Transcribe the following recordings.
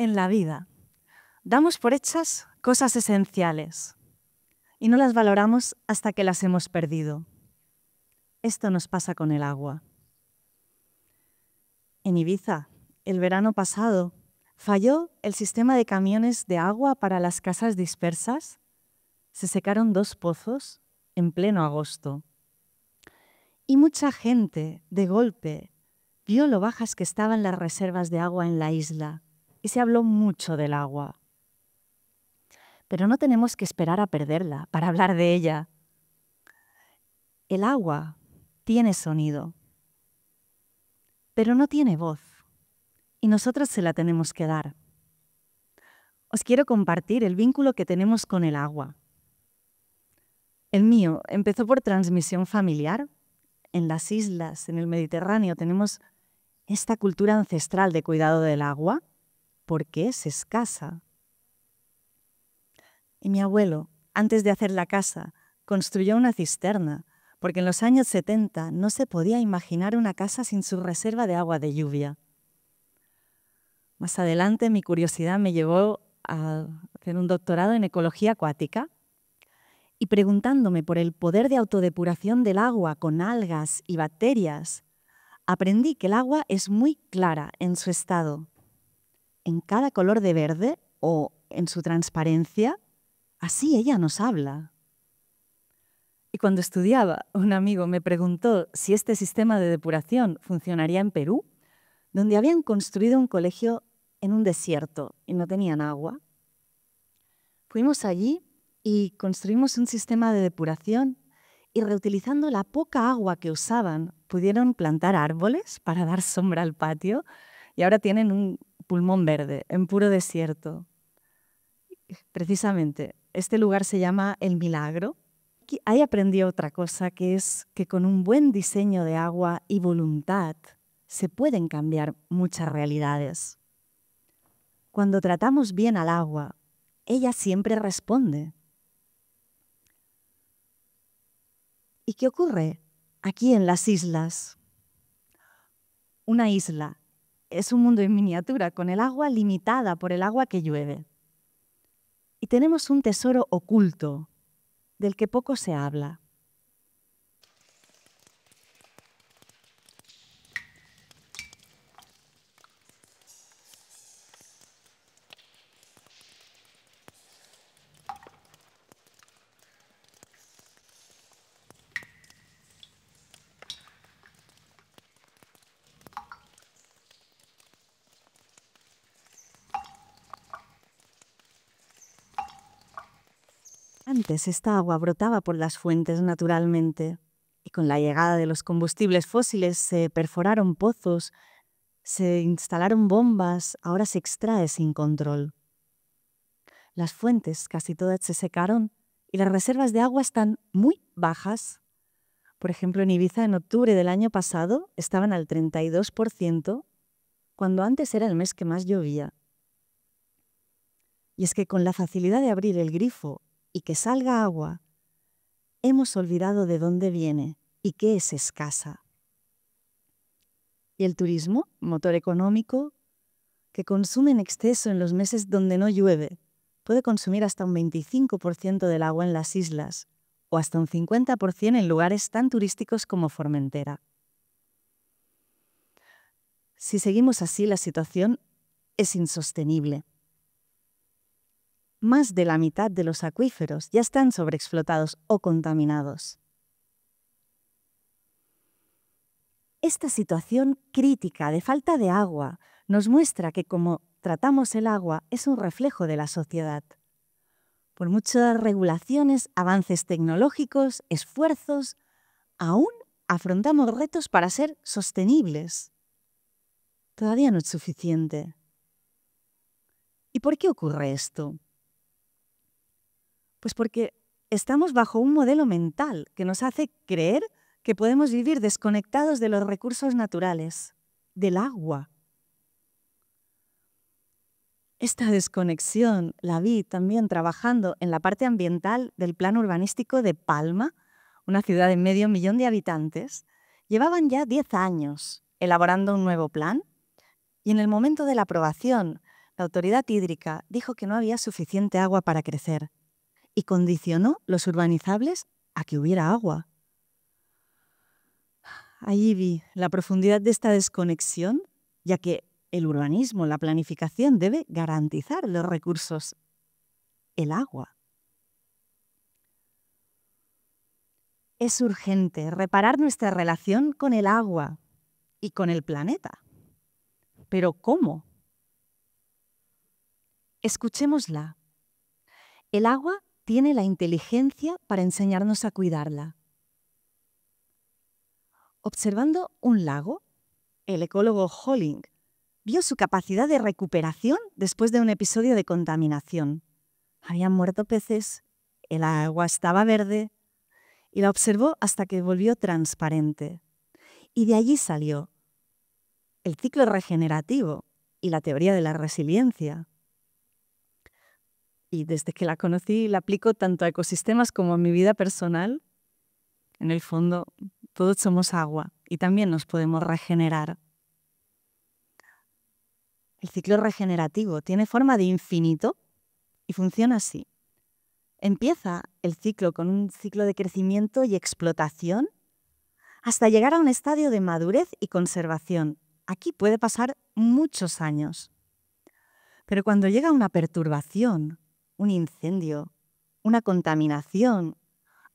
en la vida. Damos por hechas cosas esenciales y no las valoramos hasta que las hemos perdido. Esto nos pasa con el agua. En Ibiza, el verano pasado, falló el sistema de camiones de agua para las casas dispersas. Se secaron dos pozos en pleno agosto. Y mucha gente, de golpe, vio lo bajas que estaban las reservas de agua en la isla y se habló mucho del agua. Pero no tenemos que esperar a perderla para hablar de ella. El agua tiene sonido, pero no tiene voz, y nosotros se la tenemos que dar. Os quiero compartir el vínculo que tenemos con el agua. El mío empezó por transmisión familiar. En las islas, en el Mediterráneo, tenemos esta cultura ancestral de cuidado del agua porque es escasa. Y mi abuelo, antes de hacer la casa, construyó una cisterna, porque en los años 70 no se podía imaginar una casa sin su reserva de agua de lluvia. Más adelante mi curiosidad me llevó a hacer un doctorado en ecología acuática y preguntándome por el poder de autodepuración del agua con algas y bacterias, aprendí que el agua es muy clara en su estado en cada color de verde o en su transparencia, así ella nos habla. Y cuando estudiaba, un amigo me preguntó si este sistema de depuración funcionaría en Perú, donde habían construido un colegio en un desierto y no tenían agua. Fuimos allí y construimos un sistema de depuración y reutilizando la poca agua que usaban, pudieron plantar árboles para dar sombra al patio y ahora tienen un pulmón verde, en puro desierto. Precisamente, este lugar se llama El Milagro. ahí aprendí otra cosa, que es que con un buen diseño de agua y voluntad se pueden cambiar muchas realidades. Cuando tratamos bien al agua, ella siempre responde. ¿Y qué ocurre aquí en las islas? Una isla es un mundo en miniatura, con el agua limitada por el agua que llueve. Y tenemos un tesoro oculto del que poco se habla. Antes esta agua brotaba por las fuentes naturalmente y con la llegada de los combustibles fósiles se perforaron pozos, se instalaron bombas, ahora se extrae sin control. Las fuentes casi todas se secaron y las reservas de agua están muy bajas. Por ejemplo, en Ibiza en octubre del año pasado estaban al 32%, cuando antes era el mes que más llovía. Y es que con la facilidad de abrir el grifo y que salga agua, hemos olvidado de dónde viene y qué es escasa. Y el turismo, motor económico, que consume en exceso en los meses donde no llueve, puede consumir hasta un 25% del agua en las islas o hasta un 50% en lugares tan turísticos como Formentera. Si seguimos así, la situación es insostenible más de la mitad de los acuíferos ya están sobreexplotados o contaminados. Esta situación crítica de falta de agua nos muestra que como tratamos el agua es un reflejo de la sociedad. Por muchas regulaciones, avances tecnológicos, esfuerzos, aún afrontamos retos para ser sostenibles. Todavía no es suficiente. ¿Y por qué ocurre esto? Pues porque estamos bajo un modelo mental que nos hace creer que podemos vivir desconectados de los recursos naturales, del agua. Esta desconexión la vi también trabajando en la parte ambiental del plan urbanístico de Palma, una ciudad de medio millón de habitantes. Llevaban ya 10 años elaborando un nuevo plan y en el momento de la aprobación, la autoridad hídrica dijo que no había suficiente agua para crecer y condicionó los urbanizables a que hubiera agua. Allí vi la profundidad de esta desconexión, ya que el urbanismo, la planificación debe garantizar los recursos, el agua. Es urgente reparar nuestra relación con el agua y con el planeta. Pero ¿cómo? Escuchémosla. El agua tiene la inteligencia para enseñarnos a cuidarla. Observando un lago, el ecólogo Holling vio su capacidad de recuperación después de un episodio de contaminación. Habían muerto peces, el agua estaba verde, y la observó hasta que volvió transparente. Y de allí salió el ciclo regenerativo y la teoría de la resiliencia y desde que la conocí la aplico tanto a ecosistemas como a mi vida personal. En el fondo, todos somos agua y también nos podemos regenerar. El ciclo regenerativo tiene forma de infinito y funciona así. Empieza el ciclo con un ciclo de crecimiento y explotación hasta llegar a un estadio de madurez y conservación. Aquí puede pasar muchos años. Pero cuando llega una perturbación, un incendio, una contaminación,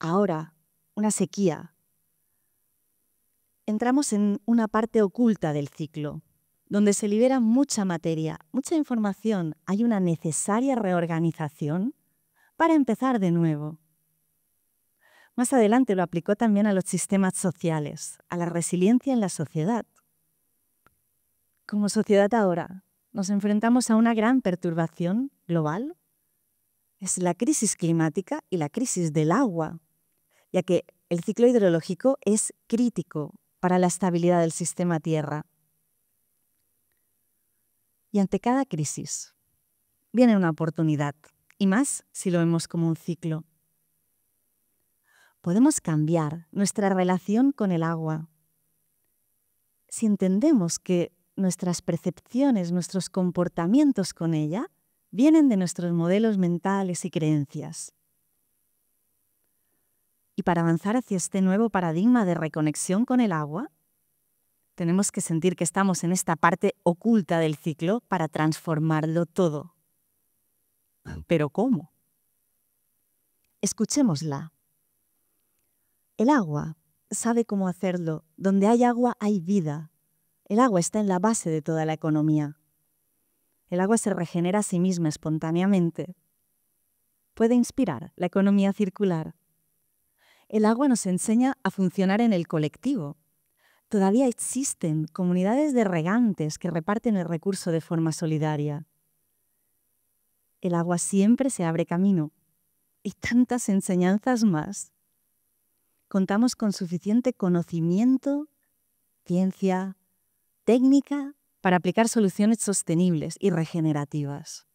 ahora una sequía. Entramos en una parte oculta del ciclo, donde se libera mucha materia, mucha información, hay una necesaria reorganización para empezar de nuevo. Más adelante lo aplicó también a los sistemas sociales, a la resiliencia en la sociedad. Como sociedad ahora, nos enfrentamos a una gran perturbación global es la crisis climática y la crisis del agua, ya que el ciclo hidrológico es crítico para la estabilidad del sistema Tierra. Y ante cada crisis viene una oportunidad, y más si lo vemos como un ciclo. Podemos cambiar nuestra relación con el agua. Si entendemos que nuestras percepciones, nuestros comportamientos con ella vienen de nuestros modelos mentales y creencias. Y para avanzar hacia este nuevo paradigma de reconexión con el agua, tenemos que sentir que estamos en esta parte oculta del ciclo para transformarlo todo. Pero ¿cómo? Escuchémosla. El agua sabe cómo hacerlo. Donde hay agua hay vida. El agua está en la base de toda la economía. El agua se regenera a sí misma espontáneamente. Puede inspirar la economía circular. El agua nos enseña a funcionar en el colectivo. Todavía existen comunidades de regantes que reparten el recurso de forma solidaria. El agua siempre se abre camino. Y tantas enseñanzas más. Contamos con suficiente conocimiento, ciencia, técnica para aplicar soluciones sostenibles y regenerativas.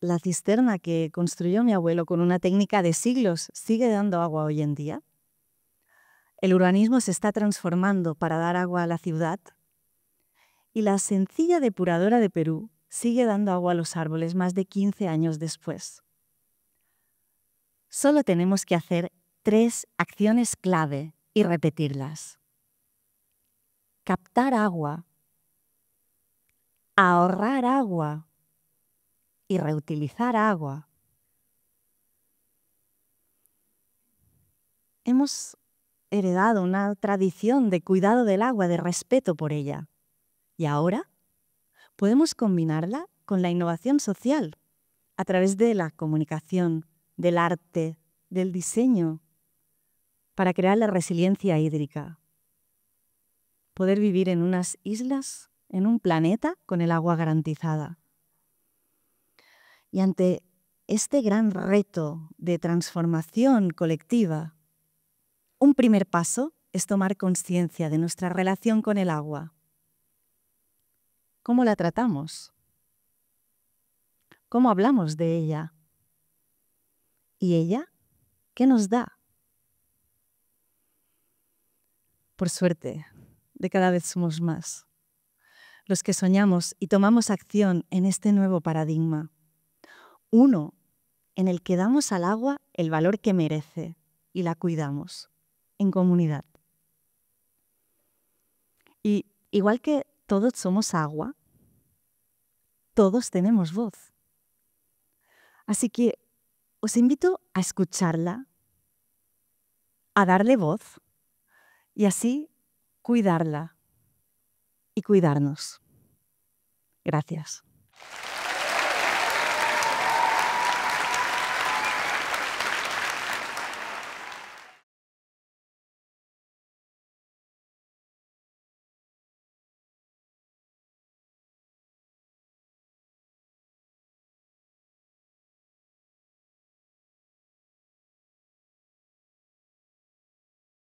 La cisterna que construyó mi abuelo con una técnica de siglos sigue dando agua hoy en día. El urbanismo se está transformando para dar agua a la ciudad. Y la sencilla depuradora de Perú sigue dando agua a los árboles más de 15 años después. Solo tenemos que hacer tres acciones clave y repetirlas captar agua, ahorrar agua y reutilizar agua. Hemos heredado una tradición de cuidado del agua, de respeto por ella. Y ahora podemos combinarla con la innovación social a través de la comunicación, del arte, del diseño, para crear la resiliencia hídrica poder vivir en unas islas, en un planeta con el agua garantizada. Y ante este gran reto de transformación colectiva, un primer paso es tomar conciencia de nuestra relación con el agua. ¿Cómo la tratamos? ¿Cómo hablamos de ella? ¿Y ella qué nos da? Por suerte, de cada vez somos más los que soñamos y tomamos acción en este nuevo paradigma. Uno, en el que damos al agua el valor que merece y la cuidamos, en comunidad. Y igual que todos somos agua, todos tenemos voz. Así que os invito a escucharla, a darle voz y así cuidarla y cuidarnos. Gracias.